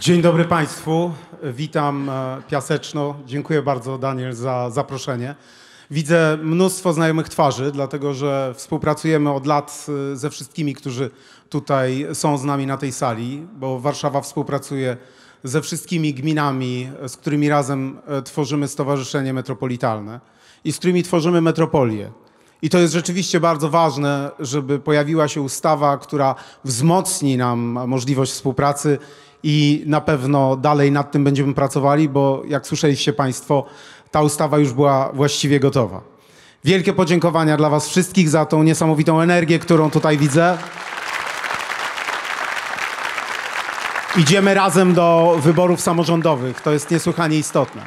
Dzień dobry Państwu, witam e, Piaseczno. Dziękuję bardzo Daniel za zaproszenie. Widzę mnóstwo znajomych twarzy, dlatego że współpracujemy od lat e, ze wszystkimi, którzy tutaj są z nami na tej sali, bo Warszawa współpracuje ze wszystkimi gminami, e, z którymi razem tworzymy Stowarzyszenie Metropolitalne i z którymi tworzymy metropolię. I to jest rzeczywiście bardzo ważne, żeby pojawiła się ustawa, która wzmocni nam możliwość współpracy i na pewno dalej nad tym będziemy pracowali, bo jak słyszeliście Państwo, ta ustawa już była właściwie gotowa. Wielkie podziękowania dla Was wszystkich za tą niesamowitą energię, którą tutaj widzę. Idziemy razem do wyborów samorządowych. To jest niesłychanie istotne.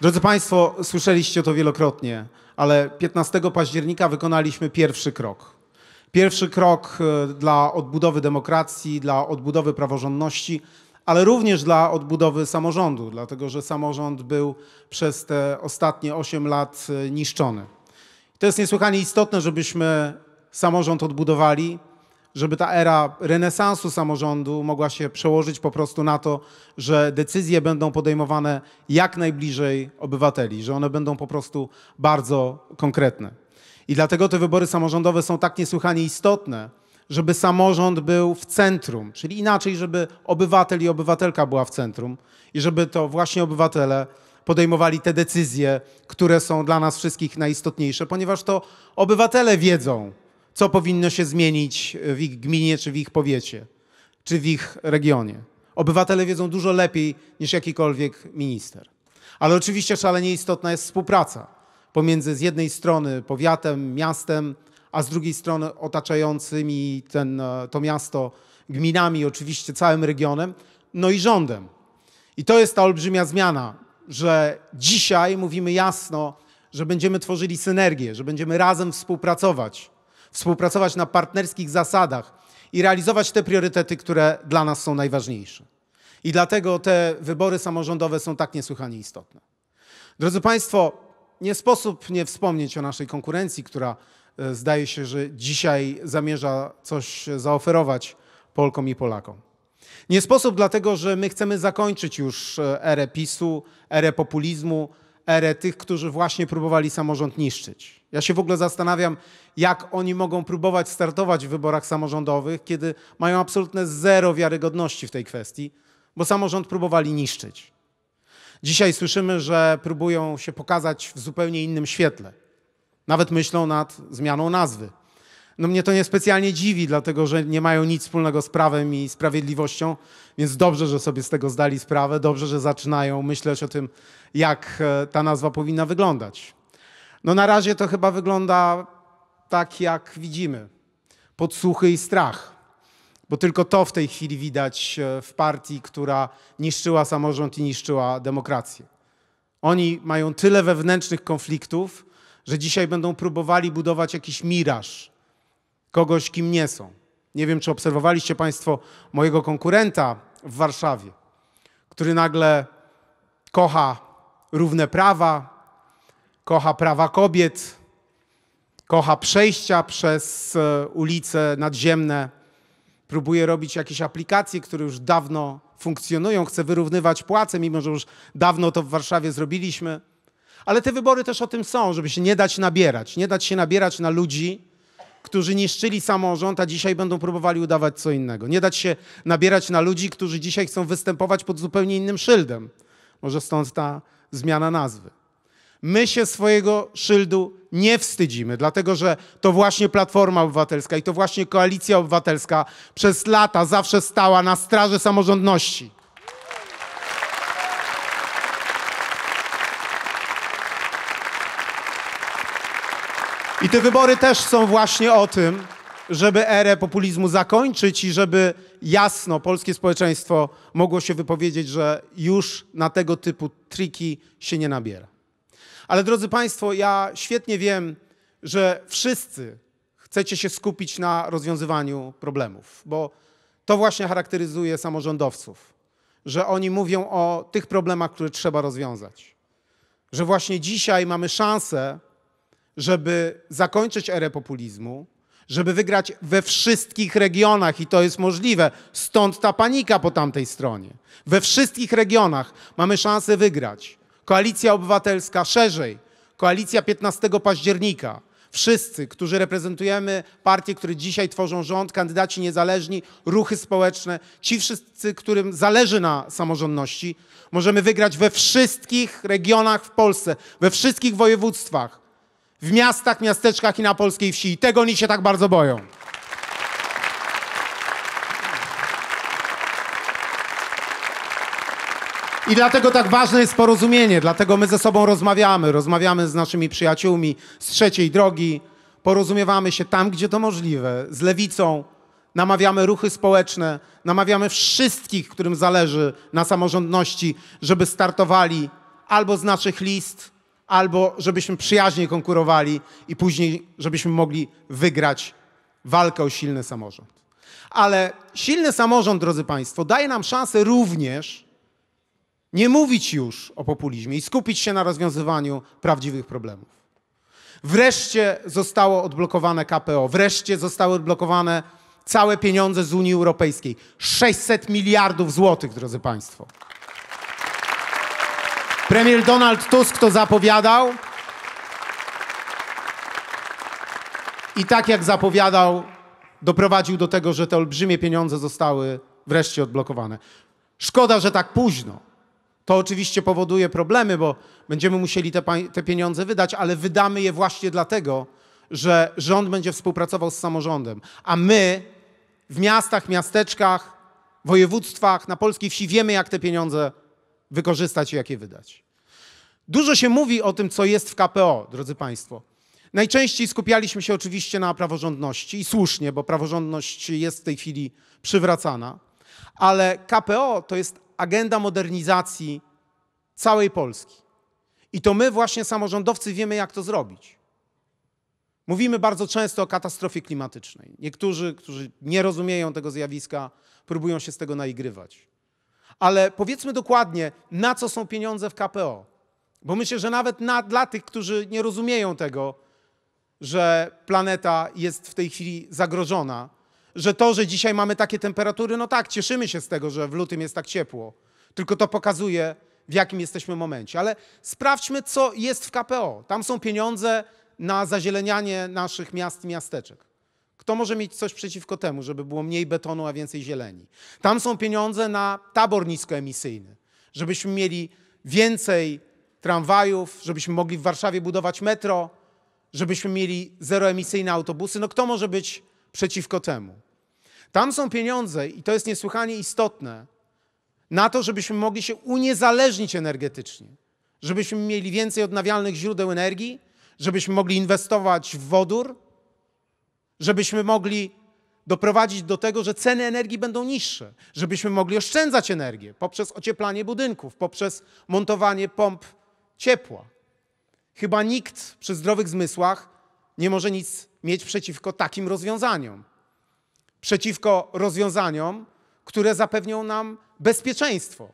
Drodzy Państwo, słyszeliście to wielokrotnie, ale 15 października wykonaliśmy pierwszy krok. Pierwszy krok e, dla odbudowy demokracji, dla odbudowy praworządności, ale również dla odbudowy samorządu, dlatego że samorząd był przez te ostatnie 8 lat e, niszczony. To jest niesłychanie istotne, żebyśmy samorząd odbudowali, żeby ta era renesansu samorządu mogła się przełożyć po prostu na to, że decyzje będą podejmowane jak najbliżej obywateli, że one będą po prostu bardzo konkretne. I dlatego te wybory samorządowe są tak niesłychanie istotne, żeby samorząd był w centrum, czyli inaczej, żeby obywatel i obywatelka była w centrum i żeby to właśnie obywatele podejmowali te decyzje, które są dla nas wszystkich najistotniejsze, ponieważ to obywatele wiedzą, co powinno się zmienić w ich gminie, czy w ich powiecie, czy w ich regionie. Obywatele wiedzą dużo lepiej niż jakikolwiek minister. Ale oczywiście szalenie istotna jest współpraca pomiędzy z jednej strony powiatem, miastem, a z drugiej strony otaczającymi ten, e, to miasto gminami, oczywiście całym regionem, no i rządem. I to jest ta olbrzymia zmiana, że dzisiaj mówimy jasno, że będziemy tworzyli synergię, że będziemy razem współpracować, współpracować na partnerskich zasadach i realizować te priorytety, które dla nas są najważniejsze. I dlatego te wybory samorządowe są tak niesłychanie istotne. Drodzy Państwo, nie sposób nie wspomnieć o naszej konkurencji, która e, zdaje się, że dzisiaj zamierza coś zaoferować Polkom i Polakom. Nie sposób dlatego, że my chcemy zakończyć już e, erę PiSu, erę populizmu, erę tych, którzy właśnie próbowali samorząd niszczyć. Ja się w ogóle zastanawiam, jak oni mogą próbować startować w wyborach samorządowych, kiedy mają absolutne zero wiarygodności w tej kwestii, bo samorząd próbowali niszczyć. Dzisiaj słyszymy, że próbują się pokazać w zupełnie innym świetle. Nawet myślą nad zmianą nazwy. No mnie to niespecjalnie dziwi, dlatego że nie mają nic wspólnego z prawem i sprawiedliwością, więc dobrze, że sobie z tego zdali sprawę, dobrze, że zaczynają myśleć o tym, jak e, ta nazwa powinna wyglądać. No na razie to chyba wygląda tak, jak widzimy. Podsłuchy i strach bo tylko to w tej chwili widać e, w partii, która niszczyła samorząd i niszczyła demokrację. Oni mają tyle wewnętrznych konfliktów, że dzisiaj będą próbowali budować jakiś miraż kogoś, kim nie są. Nie wiem, czy obserwowaliście Państwo mojego konkurenta w Warszawie, który nagle kocha równe prawa, kocha prawa kobiet, kocha przejścia przez e, ulice nadziemne Próbuję robić jakieś aplikacje, które już dawno funkcjonują. Chcę wyrównywać płace, mimo że już dawno to w Warszawie zrobiliśmy. Ale te wybory też o tym są, żeby się nie dać nabierać. Nie dać się nabierać na ludzi, którzy niszczyli samorząd, a dzisiaj będą próbowali udawać co innego. Nie dać się nabierać na ludzi, którzy dzisiaj chcą występować pod zupełnie innym szyldem. Może stąd ta zmiana nazwy. My się swojego szyldu nie wstydzimy, dlatego że to właśnie Platforma Obywatelska i to właśnie Koalicja Obywatelska przez lata zawsze stała na straży samorządności. I te wybory też są właśnie o tym, żeby erę populizmu zakończyć i żeby jasno polskie społeczeństwo mogło się wypowiedzieć, że już na tego typu triki się nie nabiera. Ale drodzy Państwo, ja świetnie wiem, że wszyscy chcecie się skupić na rozwiązywaniu problemów, bo to właśnie charakteryzuje samorządowców, że oni mówią o tych problemach, które trzeba rozwiązać. Że właśnie dzisiaj mamy szansę, żeby zakończyć erę populizmu, żeby wygrać we wszystkich regionach i to jest możliwe. Stąd ta panika po tamtej stronie. We wszystkich regionach mamy szansę wygrać. Koalicja Obywatelska szerzej, koalicja 15 października. Wszyscy, którzy reprezentujemy partie, które dzisiaj tworzą rząd, kandydaci niezależni, ruchy społeczne, ci wszyscy, którym zależy na samorządności, możemy wygrać we wszystkich regionach w Polsce, we wszystkich województwach, w miastach, miasteczkach i na polskiej wsi. I tego oni się tak bardzo boją. I dlatego tak ważne jest porozumienie, dlatego my ze sobą rozmawiamy, rozmawiamy z naszymi przyjaciółmi z trzeciej drogi, porozumiewamy się tam, gdzie to możliwe, z lewicą, namawiamy ruchy społeczne, namawiamy wszystkich, którym zależy na samorządności, żeby startowali albo z naszych list, albo żebyśmy przyjaźnie konkurowali i później, żebyśmy mogli wygrać walkę o silny samorząd. Ale silny samorząd, drodzy Państwo, daje nam szansę również nie mówić już o populizmie i skupić się na rozwiązywaniu prawdziwych problemów. Wreszcie zostało odblokowane KPO, wreszcie zostały odblokowane całe pieniądze z Unii Europejskiej 600 miliardów złotych, drodzy Państwo. Premier Donald Tusk to zapowiadał. I tak jak zapowiadał, doprowadził do tego, że te olbrzymie pieniądze zostały wreszcie odblokowane. Szkoda, że tak późno. To oczywiście powoduje problemy, bo będziemy musieli te, te, pieniądze wydać, ale wydamy je właśnie dlatego, że rząd będzie współpracował z samorządem. A my w miastach, miasteczkach, województwach, na polskiej wsi wiemy, jak te pieniądze wykorzystać i jak je wydać. Dużo się mówi o tym, co jest w KPO, drodzy Państwo. Najczęściej skupialiśmy się oczywiście na praworządności i słusznie, bo praworządność jest w tej chwili przywracana, ale KPO to jest agenda modernizacji całej Polski. I to my, właśnie samorządowcy, wiemy, jak to zrobić. Mówimy bardzo często o katastrofie klimatycznej. Niektórzy, którzy nie rozumieją tego zjawiska, próbują się z tego naigrywać. Ale powiedzmy dokładnie, na co są pieniądze w KPO. Bo myślę, że nawet na, dla tych, którzy nie rozumieją tego, że planeta jest w tej chwili zagrożona, że to, że dzisiaj mamy takie temperatury, no tak, cieszymy się z tego, że w lutym jest tak ciepło. Tylko to pokazuje, w jakim jesteśmy momencie. Ale sprawdźmy, co jest w KPO. Tam są pieniądze na zazielenianie naszych miast i miasteczek. Kto może mieć coś przeciwko temu, żeby było mniej betonu, a więcej zieleni? Tam są pieniądze na tabor niskoemisyjny, żebyśmy mieli więcej tramwajów, żebyśmy mogli w Warszawie budować metro, żebyśmy mieli zeroemisyjne autobusy. No kto może być przeciwko temu. Tam są pieniądze, i to jest niesłychanie istotne, na to, żebyśmy mogli się uniezależnić energetycznie, żebyśmy mieli więcej odnawialnych źródeł energii, żebyśmy mogli inwestować w wodór, żebyśmy mogli doprowadzić do tego, że ceny energii będą niższe, żebyśmy mogli oszczędzać energię poprzez ocieplanie budynków, poprzez montowanie pomp ciepła. Chyba nikt przy zdrowych zmysłach nie może nic mieć przeciwko takim rozwiązaniom. Przeciwko rozwiązaniom, które zapewnią nam bezpieczeństwo.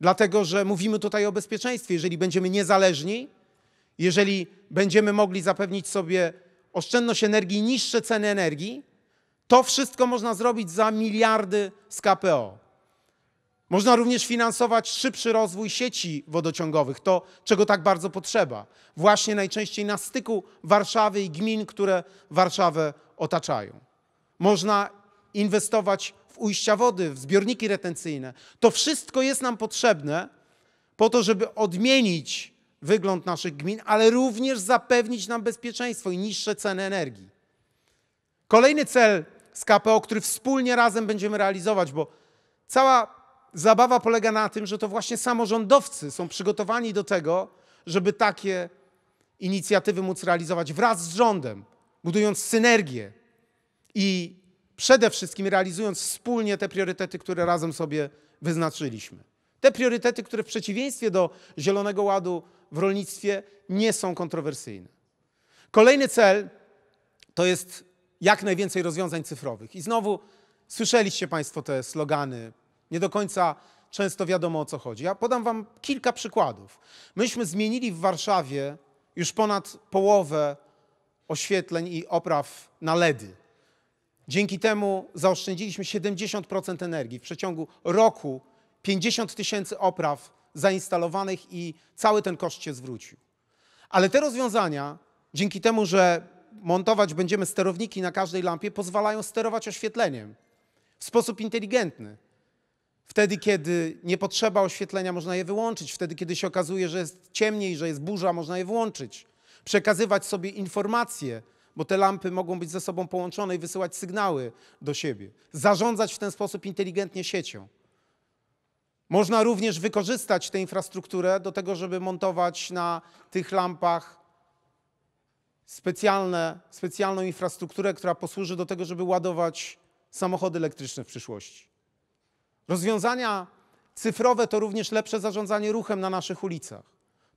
Dlatego, że mówimy tutaj o bezpieczeństwie. Jeżeli będziemy niezależni, jeżeli będziemy mogli zapewnić sobie oszczędność energii, niższe ceny energii, to wszystko można zrobić za miliardy z KPO. Można również finansować szybszy rozwój sieci wodociągowych, to czego tak bardzo potrzeba, właśnie najczęściej na styku Warszawy i gmin, które Warszawę otaczają. Można inwestować w ujścia wody, w zbiorniki retencyjne. To wszystko jest nam potrzebne po to, żeby odmienić wygląd naszych gmin, ale również zapewnić nam bezpieczeństwo i niższe ceny energii. Kolejny cel z KPO, który wspólnie razem będziemy realizować, bo cała Zabawa polega na tym, że to właśnie samorządowcy są przygotowani do tego, żeby takie inicjatywy móc realizować wraz z rządem, budując synergię i przede wszystkim realizując wspólnie te priorytety, które razem sobie wyznaczyliśmy. Te priorytety, które w przeciwieństwie do Zielonego Ładu w rolnictwie nie są kontrowersyjne. Kolejny cel to jest jak najwięcej rozwiązań cyfrowych. I znowu słyszeliście Państwo te slogany nie do końca często wiadomo o co chodzi. Ja podam Wam kilka przykładów. Myśmy zmienili w Warszawie już ponad połowę oświetleń i opraw na LEDy. Dzięki temu zaoszczędziliśmy 70% energii. W przeciągu roku 50 tysięcy opraw zainstalowanych i cały ten koszt się zwrócił. Ale te rozwiązania, dzięki temu, że montować będziemy sterowniki na każdej lampie, pozwalają sterować oświetleniem w sposób inteligentny. Wtedy, kiedy nie potrzeba oświetlenia, można je wyłączyć. Wtedy, kiedy się okazuje, że jest ciemniej, że jest burza, można je włączyć. Przekazywać sobie informacje, bo te lampy mogą być ze sobą połączone i wysyłać sygnały do siebie. Zarządzać w ten sposób inteligentnie siecią. Można również wykorzystać tę infrastrukturę do tego, żeby montować na tych lampach specjalne, specjalną infrastrukturę, która posłuży do tego, żeby ładować samochody elektryczne w przyszłości. Rozwiązania cyfrowe to również lepsze zarządzanie ruchem na naszych ulicach.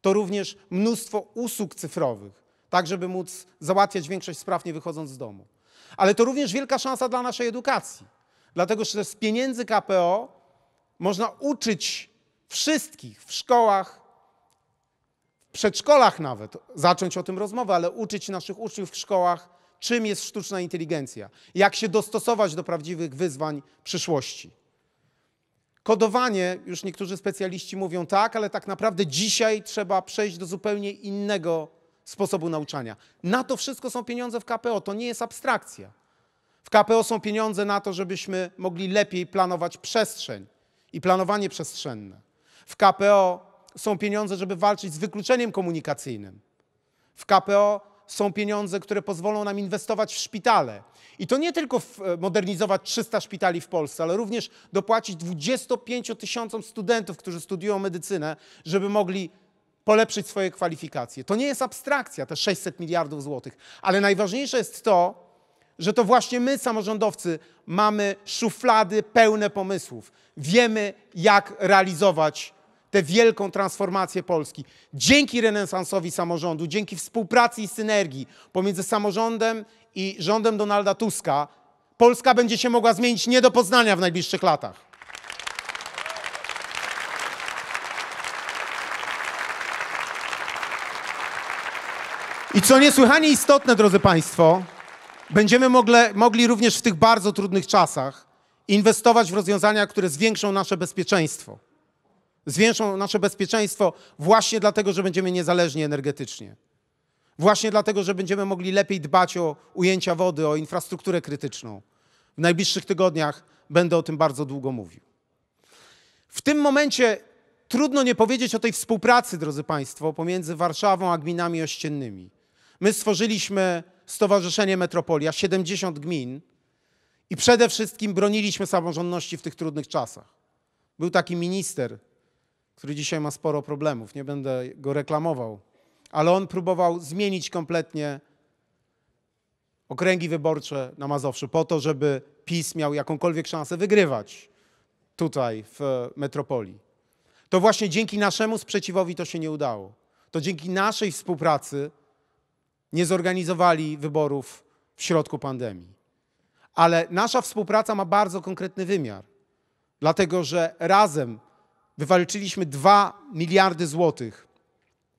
To również mnóstwo usług cyfrowych, tak żeby móc załatwiać większość spraw nie wychodząc z domu. Ale to również wielka szansa dla naszej edukacji, dlatego że z pieniędzy KPO można uczyć wszystkich w szkołach, w przedszkolach nawet, zacząć o tym rozmowę, ale uczyć naszych uczniów w szkołach, czym jest sztuczna inteligencja, jak się dostosować do prawdziwych wyzwań przyszłości. Kodowanie, już niektórzy specjaliści mówią tak, ale tak naprawdę dzisiaj trzeba przejść do zupełnie innego sposobu nauczania. Na to wszystko są pieniądze w KPO, to nie jest abstrakcja. W KPO są pieniądze na to, żebyśmy mogli lepiej planować przestrzeń i planowanie przestrzenne. W KPO są pieniądze, żeby walczyć z wykluczeniem komunikacyjnym. W KPO są pieniądze, które pozwolą nam inwestować w szpitale. I to nie tylko e, modernizować 300 szpitali w Polsce, ale również dopłacić 25 tysiącom studentów, którzy studiują medycynę, żeby mogli polepszyć swoje kwalifikacje. To nie jest abstrakcja, te 600 miliardów złotych, ale najważniejsze jest to, że to właśnie my, samorządowcy, mamy szuflady pełne pomysłów. Wiemy, jak realizować tę wielką transformację Polski. Dzięki renesansowi samorządu, dzięki współpracy i synergii pomiędzy samorządem i rządem Donalda Tuska, Polska będzie się mogła zmienić nie do poznania w najbliższych latach. I co niesłychanie istotne, drodzy Państwo, będziemy mogle, mogli również w tych bardzo trudnych czasach inwestować w rozwiązania, które zwiększą nasze bezpieczeństwo. Zwiększą nasze bezpieczeństwo właśnie dlatego, że będziemy niezależni energetycznie. Właśnie dlatego, że będziemy mogli lepiej dbać o ujęcia wody, o infrastrukturę krytyczną. W najbliższych tygodniach będę o tym bardzo długo mówił. W tym momencie trudno nie powiedzieć o tej współpracy, drodzy Państwo, pomiędzy Warszawą a gminami ościennymi. My stworzyliśmy Stowarzyszenie Metropolia, 70 gmin i przede wszystkim broniliśmy samorządności w tych trudnych czasach. Był taki minister który dzisiaj ma sporo problemów. Nie będę go reklamował, ale on próbował zmienić kompletnie okręgi wyborcze na Mazowszu po to, żeby PiS miał jakąkolwiek szansę wygrywać tutaj w metropolii. To właśnie dzięki naszemu sprzeciwowi to się nie udało. To dzięki naszej współpracy nie zorganizowali wyborów w środku pandemii. Ale nasza współpraca ma bardzo konkretny wymiar, dlatego że razem wywalczyliśmy 2 miliardy złotych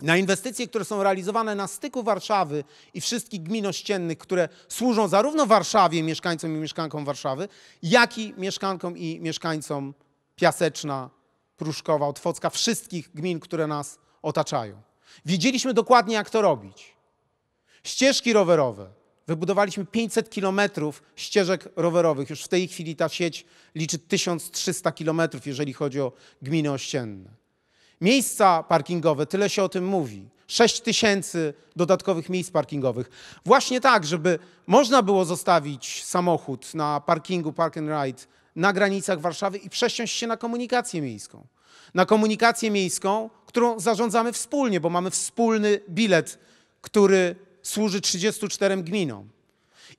na inwestycje, które są realizowane na styku Warszawy i wszystkich gmin ościennych, które służą zarówno Warszawie, mieszkańcom i mieszkankom Warszawy, jak i mieszkankom i mieszkańcom Piaseczna, Pruszkowa, Otwocka, wszystkich gmin, które nas otaczają. Wiedzieliśmy dokładnie, jak to robić. Ścieżki rowerowe, Wybudowaliśmy 500 kilometrów ścieżek rowerowych. Już w tej chwili ta sieć liczy 1300 kilometrów, jeżeli chodzi o gminy ościenne. Miejsca parkingowe, tyle się o tym mówi. 6 tysięcy dodatkowych miejsc parkingowych. Właśnie tak, żeby można było zostawić samochód na parkingu Park and Ride na granicach Warszawy i przesiąść się na komunikację miejską. Na komunikację miejską, którą zarządzamy wspólnie, bo mamy wspólny bilet, który służy 34 gminom.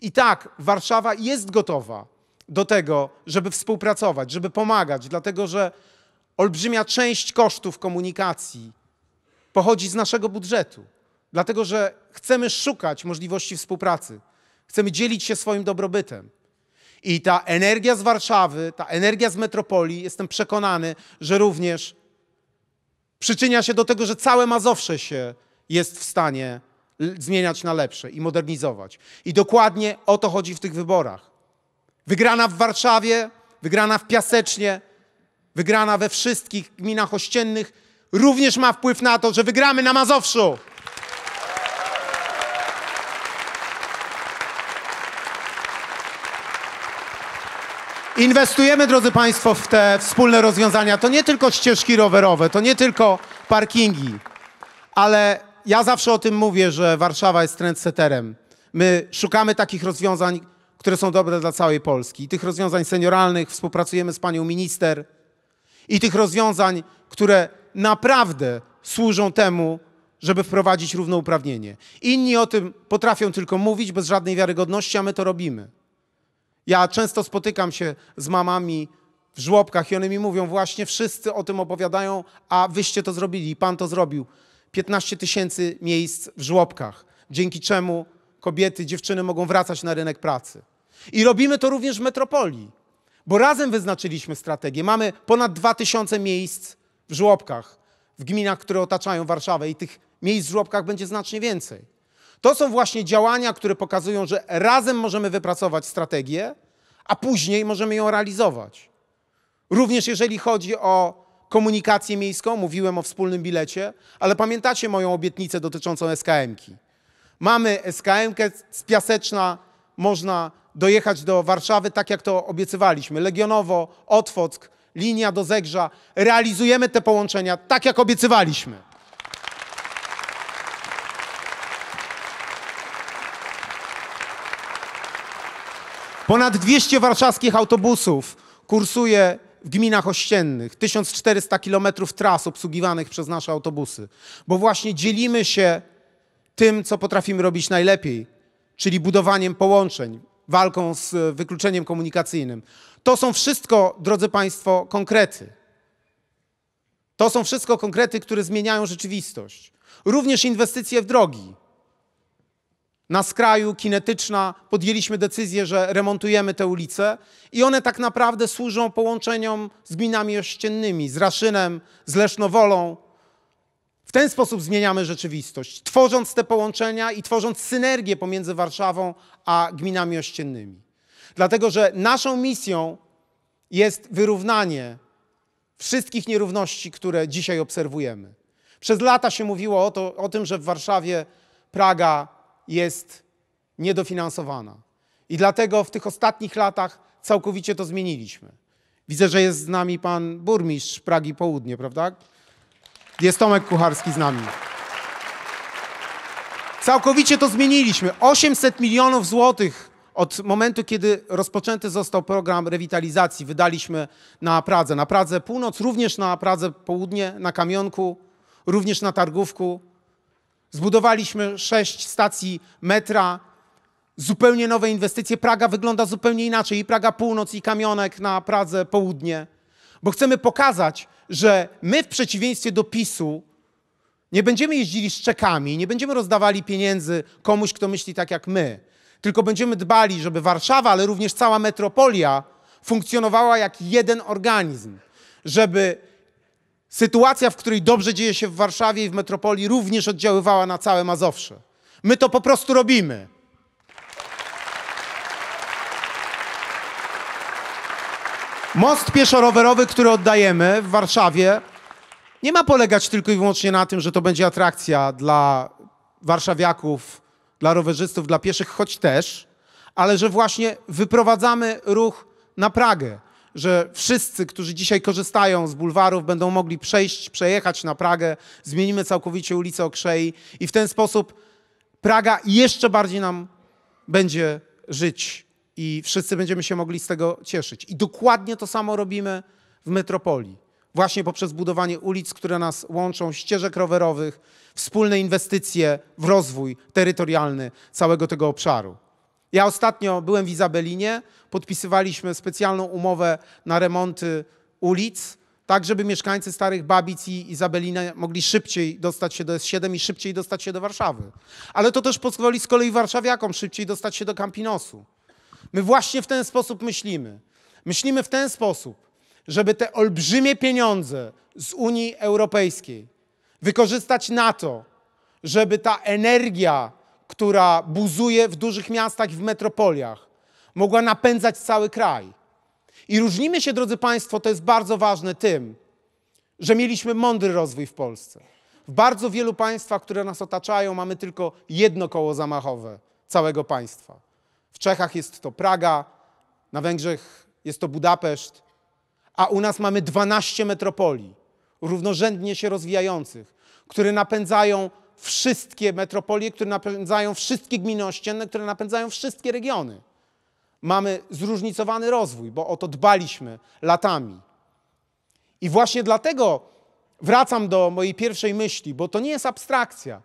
I tak, Warszawa jest gotowa do tego, żeby współpracować, żeby pomagać, dlatego że olbrzymia część kosztów komunikacji pochodzi z naszego budżetu, dlatego że chcemy szukać możliwości współpracy, chcemy dzielić się swoim dobrobytem. I ta energia z Warszawy, ta energia z metropolii, jestem przekonany, że również przyczynia się do tego, że całe Mazowsze się jest w stanie zmieniać na lepsze i modernizować. I dokładnie o to chodzi w tych wyborach. Wygrana w Warszawie, wygrana w Piasecznie, wygrana we wszystkich gminach ościennych również ma wpływ na to, że wygramy na Mazowszu. Inwestujemy, drodzy Państwo, w te wspólne rozwiązania. To nie tylko ścieżki rowerowe, to nie tylko parkingi, ale ja zawsze o tym mówię, że Warszawa jest trendseterem. My szukamy takich rozwiązań, które są dobre dla całej Polski. I tych rozwiązań senioralnych współpracujemy z panią minister i tych rozwiązań, które naprawdę służą temu, żeby wprowadzić równouprawnienie. Inni o tym potrafią tylko mówić bez żadnej wiarygodności, a my to robimy. Ja często spotykam się z mamami w żłobkach i one mi mówią właśnie wszyscy o tym opowiadają, a wyście to zrobili, pan to zrobił. 15 tysięcy miejsc w żłobkach, dzięki czemu kobiety, dziewczyny mogą wracać na rynek pracy. I robimy to również w metropolii, bo razem wyznaczyliśmy strategię. Mamy ponad 2000 miejsc w żłobkach w gminach, które otaczają Warszawę i tych miejsc w żłobkach będzie znacznie więcej. To są właśnie działania, które pokazują, że razem możemy wypracować strategię, a później możemy ją realizować. Również jeżeli chodzi o komunikację miejską, mówiłem o wspólnym bilecie, ale pamiętacie moją obietnicę dotyczącą SKM-ki. Mamy SKM-kę z Piaseczna, można dojechać do Warszawy tak, jak to obiecywaliśmy. Legionowo, Otwock, linia do Zegrza. Realizujemy te połączenia tak, jak obiecywaliśmy. Ponad 200 warszawskich autobusów kursuje w gminach ościennych, 1400 kilometrów tras obsługiwanych przez nasze autobusy, bo właśnie dzielimy się tym, co potrafimy robić najlepiej, czyli budowaniem połączeń, walką z e, wykluczeniem komunikacyjnym. To są wszystko, drodzy Państwo, konkrety. To są wszystko konkrety, które zmieniają rzeczywistość. Również inwestycje w drogi na skraju kinetyczna podjęliśmy decyzję, że remontujemy te ulice i one tak naprawdę służą połączeniom z gminami ościennymi, z Raszynem, z Lesznowolą. W ten sposób zmieniamy rzeczywistość, tworząc te połączenia i tworząc synergię pomiędzy Warszawą a gminami ościennymi. Dlatego, że naszą misją jest wyrównanie wszystkich nierówności, które dzisiaj obserwujemy. Przez lata się mówiło o, to, o tym, że w Warszawie Praga jest niedofinansowana. I dlatego w tych ostatnich latach całkowicie to zmieniliśmy. Widzę, że jest z nami pan burmistrz Pragi Południe, prawda? Jest Tomek Kucharski z nami. Całkowicie to zmieniliśmy. 800 milionów złotych od momentu, kiedy rozpoczęty został program rewitalizacji, wydaliśmy na Pradze. Na Pradze Północ, również na Pradze Południe, na Kamionku, również na Targówku, Zbudowaliśmy sześć stacji metra, zupełnie nowe inwestycje. Praga wygląda zupełnie inaczej i Praga Północ i kamionek na Pradze Południe. Bo chcemy pokazać, że my w przeciwieństwie do PiSu nie będziemy jeździli z czekami, nie będziemy rozdawali pieniędzy komuś, kto myśli tak jak my, tylko będziemy dbali, żeby Warszawa, ale również cała metropolia funkcjonowała jak jeden organizm, żeby Sytuacja, w której dobrze dzieje się w Warszawie i w metropolii, również oddziaływała na całe Mazowsze. My to po prostu robimy. Most pieszo-rowerowy, który oddajemy w Warszawie, nie ma polegać tylko i wyłącznie na tym, że to będzie atrakcja dla warszawiaków, dla rowerzystów, dla pieszych, choć też, ale że właśnie wyprowadzamy ruch na Pragę że wszyscy, którzy dzisiaj korzystają z bulwarów, będą mogli przejść, przejechać na Pragę, zmienimy całkowicie ulicę Okrzei i w ten sposób Praga jeszcze bardziej nam będzie żyć i wszyscy będziemy się mogli z tego cieszyć. I dokładnie to samo robimy w metropolii. Właśnie poprzez budowanie ulic, które nas łączą, ścieżek rowerowych, wspólne inwestycje w rozwój terytorialny całego tego obszaru. Ja ostatnio byłem w Izabelinie, podpisywaliśmy specjalną umowę na remonty ulic, tak żeby mieszkańcy Starych Babic i Izabelina mogli szybciej dostać się do S7 i szybciej dostać się do Warszawy. Ale to też pozwoli z kolei warszawiakom szybciej dostać się do Campinosu. My właśnie w ten sposób myślimy. Myślimy w ten sposób, żeby te olbrzymie pieniądze z Unii Europejskiej wykorzystać na to, żeby ta energia która buzuje w dużych miastach i w metropoliach, mogła napędzać cały kraj. I różnimy się, drodzy Państwo, to jest bardzo ważne tym, że mieliśmy mądry rozwój w Polsce. W bardzo wielu państwach, które nas otaczają, mamy tylko jedno koło zamachowe całego państwa. W Czechach jest to Praga, na Węgrzech jest to Budapeszt, a u nas mamy 12 metropolii równorzędnie się rozwijających, które napędzają wszystkie metropolie, które napędzają wszystkie gminy ościenne, które napędzają wszystkie regiony. Mamy zróżnicowany rozwój, bo o to dbaliśmy latami. I właśnie dlatego wracam do mojej pierwszej myśli, bo to nie jest abstrakcja.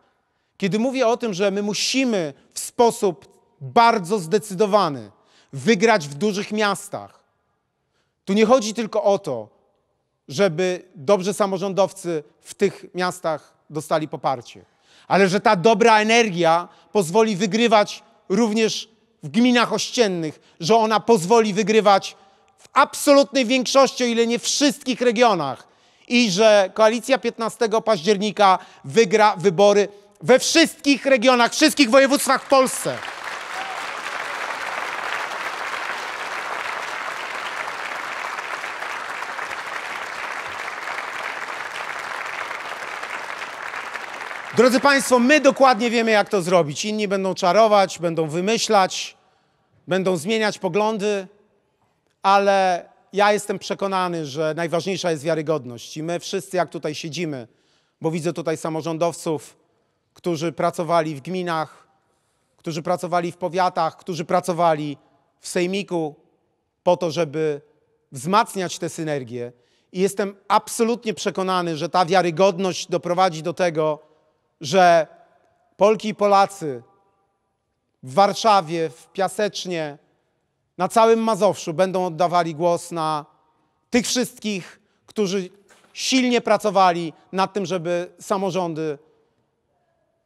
Kiedy mówię o tym, że my musimy w sposób bardzo zdecydowany wygrać w dużych miastach, tu nie chodzi tylko o to, żeby dobrze samorządowcy w tych miastach dostali poparcie ale że ta dobra energia pozwoli wygrywać również w gminach ościennych, że ona pozwoli wygrywać w absolutnej większości, o ile nie wszystkich regionach i że koalicja 15 października wygra wybory we wszystkich regionach, wszystkich województwach w Polsce. Drodzy Państwo, my dokładnie wiemy, jak to zrobić. Inni będą czarować, będą wymyślać, będą zmieniać poglądy, ale ja jestem przekonany, że najważniejsza jest wiarygodność. I my wszyscy, jak tutaj siedzimy, bo widzę tutaj samorządowców, którzy pracowali w gminach, którzy pracowali w powiatach, którzy pracowali w sejmiku, po to, żeby wzmacniać te synergie. I jestem absolutnie przekonany, że ta wiarygodność doprowadzi do tego, że Polki i Polacy w Warszawie, w Piasecznie, na całym Mazowszu będą oddawali głos na tych wszystkich, którzy silnie pracowali nad tym, żeby samorządy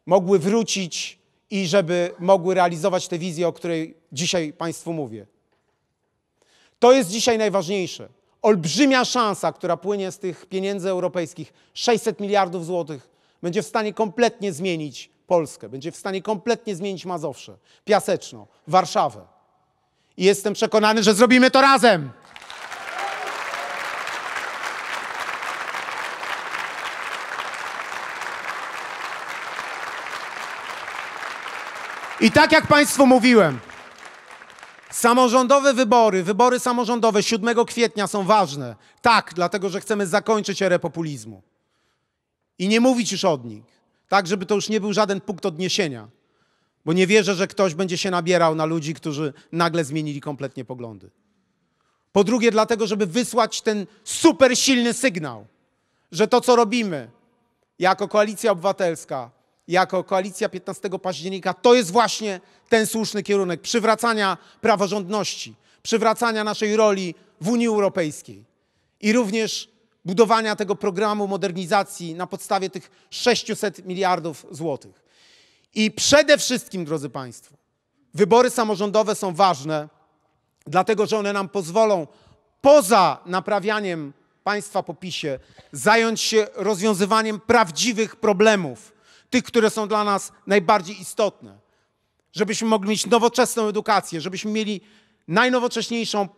mogły wrócić i żeby mogły realizować tę wizję, o której dzisiaj Państwu mówię. To jest dzisiaj najważniejsze. Olbrzymia szansa, która płynie z tych pieniędzy europejskich 600 miliardów złotych będzie w stanie kompletnie zmienić Polskę, będzie w stanie kompletnie zmienić Mazowsze, Piaseczno, Warszawę. I jestem przekonany, że zrobimy to razem. I tak jak Państwu mówiłem, samorządowe wybory, wybory samorządowe 7 kwietnia są ważne. Tak, dlatego że chcemy zakończyć erę populizmu i nie mówić już od nich, tak żeby to już nie był żaden punkt odniesienia, bo nie wierzę, że ktoś będzie się nabierał na ludzi, którzy nagle zmienili kompletnie poglądy. Po drugie, dlatego, żeby wysłać ten super silny sygnał, że to, co robimy jako koalicja obywatelska, jako koalicja 15 października, to jest właśnie ten słuszny kierunek przywracania praworządności, przywracania naszej roli w Unii Europejskiej i również budowania tego programu modernizacji na podstawie tych 600 miliardów złotych. I przede wszystkim, drodzy Państwo, wybory samorządowe są ważne, dlatego że one nam pozwolą poza naprawianiem państwa po PiSie zająć się rozwiązywaniem prawdziwych problemów, tych, które są dla nas najbardziej istotne. Żebyśmy mogli mieć nowoczesną edukację, żebyśmy mieli najnowocześniejszą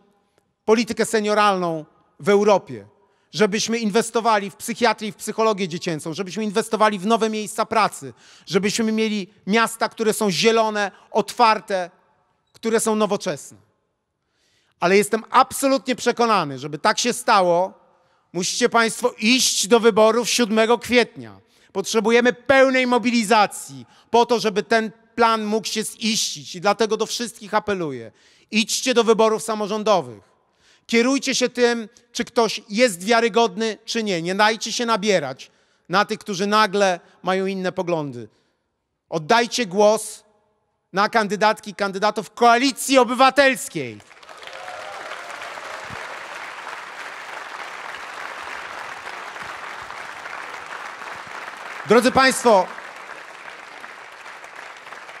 politykę senioralną w Europie, żebyśmy inwestowali w psychiatrię i w psychologię dziecięcą, żebyśmy inwestowali w nowe miejsca pracy, żebyśmy mieli miasta, które są zielone, otwarte, które są nowoczesne. Ale jestem absolutnie przekonany, żeby tak się stało, musicie Państwo iść do wyborów 7 kwietnia. Potrzebujemy pełnej mobilizacji po to, żeby ten plan mógł się ziścić. I dlatego do wszystkich apeluję. Idźcie do wyborów samorządowych. Kierujcie się tym, czy ktoś jest wiarygodny, czy nie. Nie dajcie się nabierać na tych, którzy nagle mają inne poglądy. Oddajcie głos na kandydatki, kandydatów koalicji obywatelskiej. Drodzy Państwo,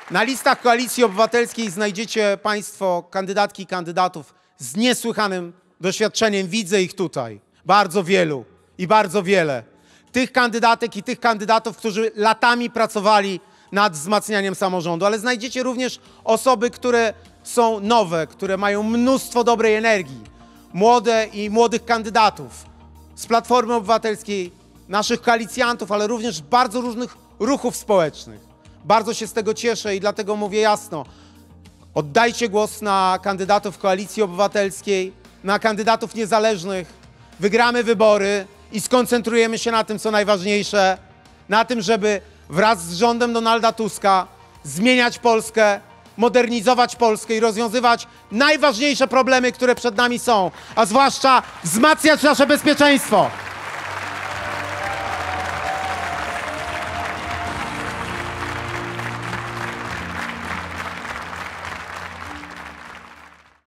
na listach koalicji obywatelskiej znajdziecie Państwo kandydatki i kandydatów z niesłychanym doświadczeniem widzę ich tutaj. Bardzo wielu i bardzo wiele. Tych kandydatek i tych kandydatów, którzy latami pracowali nad wzmacnianiem samorządu, ale znajdziecie również osoby, które są nowe, które mają mnóstwo dobrej energii, młode i młodych kandydatów z Platformy Obywatelskiej, naszych koalicjantów, ale również bardzo różnych ruchów społecznych. Bardzo się z tego cieszę i dlatego mówię jasno, oddajcie głos na kandydatów Koalicji Obywatelskiej, na kandydatów niezależnych, wygramy wybory i skoncentrujemy się na tym, co najważniejsze, na tym, żeby wraz z rządem Donalda Tuska zmieniać Polskę, modernizować Polskę i rozwiązywać najważniejsze problemy, które przed nami są, a zwłaszcza wzmacniać nasze bezpieczeństwo.